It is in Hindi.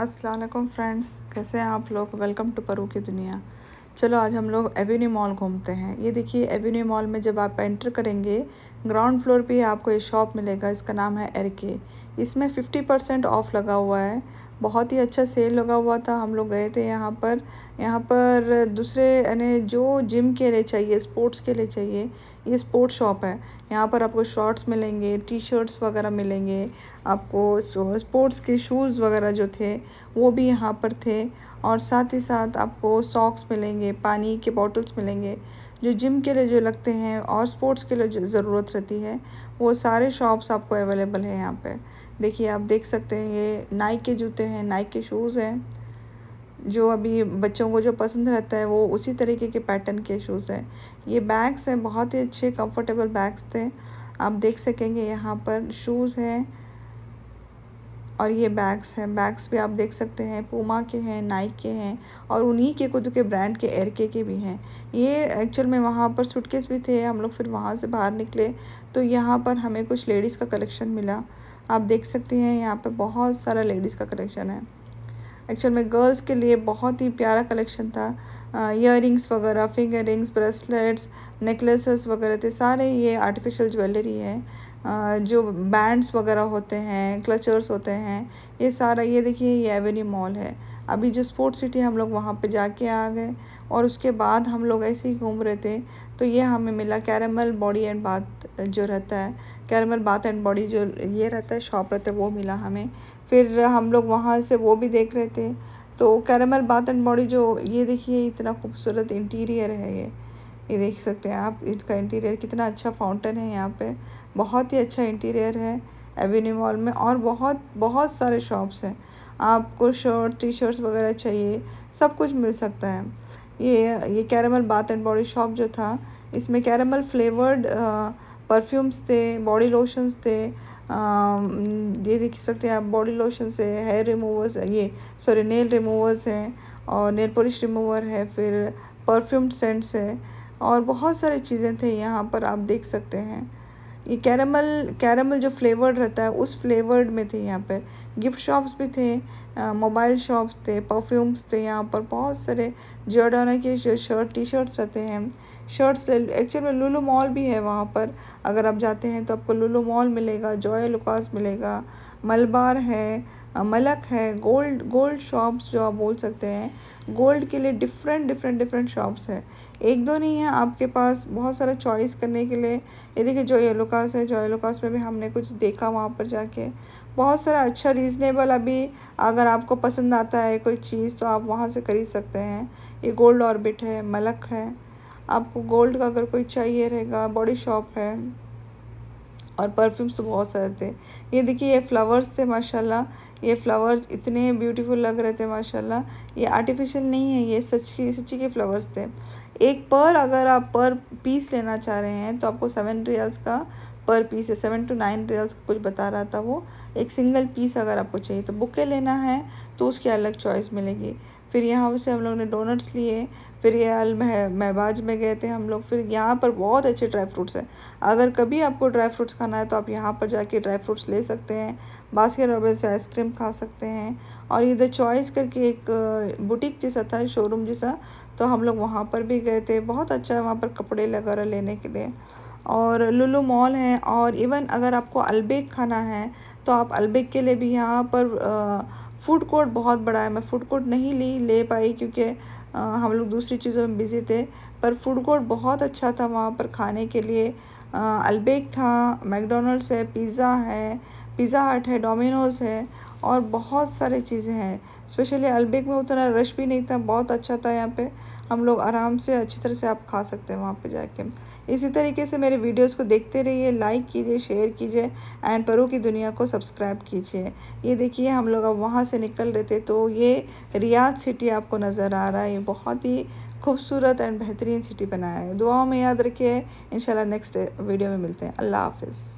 असलम फ्रेंड्स कैसे हैं आप लोग वेलकम टू परू की दुनिया चलो आज हम लोग एवेन्यू मॉल घूमते हैं ये देखिए एवेन्यू मॉल में जब आप एंटर करेंगे ग्राउंड फ्लोर पे आपको ये शॉप मिलेगा इसका नाम है एरके इसमें 50 परसेंट ऑफ लगा हुआ है बहुत ही अच्छा सेल लगा हुआ था हम लोग गए थे यहाँ पर यहाँ पर दूसरे यानी जो जिम के लिए चाहिए स्पोर्ट्स के लिए चाहिए ये स्पोर्ट्स शॉप है यहाँ पर आपको शॉर्ट्स मिलेंगे टी शर्ट्स वगैरह मिलेंगे आपको स्पोर्ट्स के शूज़ वगैरह जो थे वो भी यहाँ पर थे और साथ ही साथ आपको सॉक्स मिलेंगे पानी के बॉटल्स मिलेंगे जो जिम के लिए जो लगते हैं और स्पोर्ट्स के लिए जो ज़रूरत रहती है वो सारे शॉप्स आपको अवेलेबल है यहाँ पर देखिए आप देख सकते हैं ये नाइक के जूते हैं नाइक के शूज़ हैं जो अभी बच्चों को जो पसंद रहता है वो उसी तरीके के पैटर्न के शूज़ हैं ये बैग्स हैं बहुत ही अच्छे कंफर्टेबल बैग्स थे आप देख सकेंगे यहाँ पर शूज़ हैं और ये बैग्स हैं बैग्स भी आप देख सकते हैं पूमा के हैं नाइक के हैं और उन्हीं के खुद के ब्रांड के एरके के भी हैं ये एक्चुअल में वहाँ पर सूटकेस भी थे हम लोग फिर वहाँ से बाहर निकले तो यहाँ पर हमें कुछ लेडीज़ का कलेक्शन मिला आप देख सकते हैं यहाँ पे बहुत सारा लेडीज़ का कलेक्शन है एक्चुअल में गर्ल्स के लिए बहुत ही प्यारा कलेक्शन था इयर वगैरह फिंगर रिंग्स ब्रेसलेट्स नेकलेसेस वगैरह थे सारे ये आर्टिफिशियल ज्वेलरी है जो बैंड्स वगैरह होते हैं क्लचर्स होते हैं ये सारा ये देखिए ये एवेन्यू मॉल है अभी जो स्पोर्ट्स सिटी हम लोग वहाँ पे जाके आ गए और उसके बाद हम लोग ऐसे ही घूम रहे थे तो ये हमें मिला कैरमल बॉडी एंड बाथ जो रहता है कैरमल बाथ एंड बॉडी जो ये रहता है शॉप रहता है वो मिला हमें फिर हम लोग वहाँ से वो भी देख रहे थे तो कैरमल बाथ एंड बॉडी जो ये देखिए इतना खूबसूरत इंटीरियर है ये ये देख सकते हैं आप इसका इंटीरियर कितना अच्छा फाउंटेन है यहाँ पे बहुत ही अच्छा इंटीरियर है एवेन्यू मॉल में और बहुत बहुत सारे शॉप्स हैं आपको शर्ट टी शर्ट्स वगैरह चाहिए सब कुछ मिल सकता है ये ये caramel bath and body shop जो था इसमें कैरमल फ्लेवर्ड परफ्यूम्स थे बॉडी लोशंस थे आ, ये देख सकते हैं आप बॉडी लोशंस है हेयर रिमूवर्स ये सॉरी नेल रिमूवर्स हैं और नेल पॉलिश रिमूवर है फिर परफ्यूम्ड सेंट्स है और बहुत सारे चीज़ें थे यहाँ पर आप देख सकते हैं ये कैरमल कैरमल जो फ्लेवर्ड रहता है उस फ्लेवर्ड में थे यहाँ पर गिफ्ट शॉप्स भी थे मोबाइल शॉप्स थे परफ्यूम्स थे यहाँ पर बहुत सारे जोडोना के शर्ट टी शर्ट्स रहते हैं शर्ट्स एक्चुअल में लुलू मॉल भी है वहाँ पर अगर आप जाते हैं तो आपको लुलू मॉल मिलेगा जॉय लुकास मिलेगा मलबार है मलक है गोल्ड गोल्ड शॉप्स जो आप बोल सकते हैं गोल्ड के लिए डिफरेंट डिफरेंट डिफरेंट शॉप्स है एक दो नहीं है आपके पास बहुत सारा चॉइस करने के लिए ये देखिए जो येलोकास है जो येलोकास में भी हमने कुछ देखा वहाँ पर जाके बहुत सारा अच्छा रीज़नेबल अभी अगर आपको पसंद आता है कोई चीज़ तो आप वहाँ से खरीद सकते हैं ये गोल्ड ऑर्बिट है मलक है आपको गोल्ड का अगर कोई चाहिए रहेगा बॉडी शॉप है और परफ्यूम्स तो बहुत सारे थे ये देखिए ये फ्लावर्स थे माशाल्लाह ये फ्लावर्स इतने ब्यूटीफुल लग रहे थे माशाल्लाह ये आर्टिफिशियल नहीं है ये सच्ची सच्ची के फ्लावर्स थे एक पर अगर आप पर पीस लेना चाह रहे हैं तो आपको सेवन रियल्स का पर पीस है सेवन टू नाइन रियल्स कुछ बता रहा था वो एक सिंगल पीस अगर आपको चाहिए तो बुके लेना है तो उसकी अलग चॉइस मिलेगी फिर यहाँ से हम लोग ने डोनट्स लिए फिर ये अल महबाज में गए थे हम लोग फिर यहाँ पर बहुत अच्छे ड्राई फ्रूट्स हैं अगर कभी आपको ड्राई फ्रूट्स खाना है तो आप यहाँ पर जाके ड्राई फ्रूट्स ले सकते हैं बास्कर रॉबिन्स से आइसक्रीम खा सकते हैं और इधर चॉइस करके एक बुटीक जैसा था शोरूम जैसा तो हम लोग वहाँ पर भी गए थे बहुत अच्छा है वहाँ पर कपड़े वगैरह लेने के लिए और लुलू मॉल है और इवन अगर आपको अलबेक खाना है तो आप अलबेक के लिए भी यहाँ पर फूड कोर्ट बहुत बड़ा है मैं फूड कोर्ट नहीं ली ले पाई क्योंकि हम लोग दूसरी चीज़ों में बिज़ी थे पर फूड कोर्ट बहुत अच्छा था वहाँ पर खाने के लिए अलबेक था मैकडोनल्ड्स है पिज़्ज़ा है पिज़्ज़ा हट है डोमिनोज़ है और बहुत सारी चीज़ें हैं स्पेशली अलबेग में उतना रश भी नहीं था बहुत अच्छा था यहाँ पे हम लोग आराम से अच्छी तरह से आप खा सकते हैं वहाँ पे जाके इसी तरीके से मेरे वीडियोस को देखते रहिए लाइक कीजिए शेयर कीजिए एंड परू की दुनिया को सब्सक्राइब कीजिए ये देखिए हम लोग अब वहाँ से निकल रहे थे तो ये रियाद सिटी आपको नज़र आ रहा है ये बहुत ही खूबसूरत एंड बेहतरीन सिटी बनाया है दुआओं में याद रखिए इन नेक्स्ट वीडियो में मिलते हैं अल्लाह हाफिज़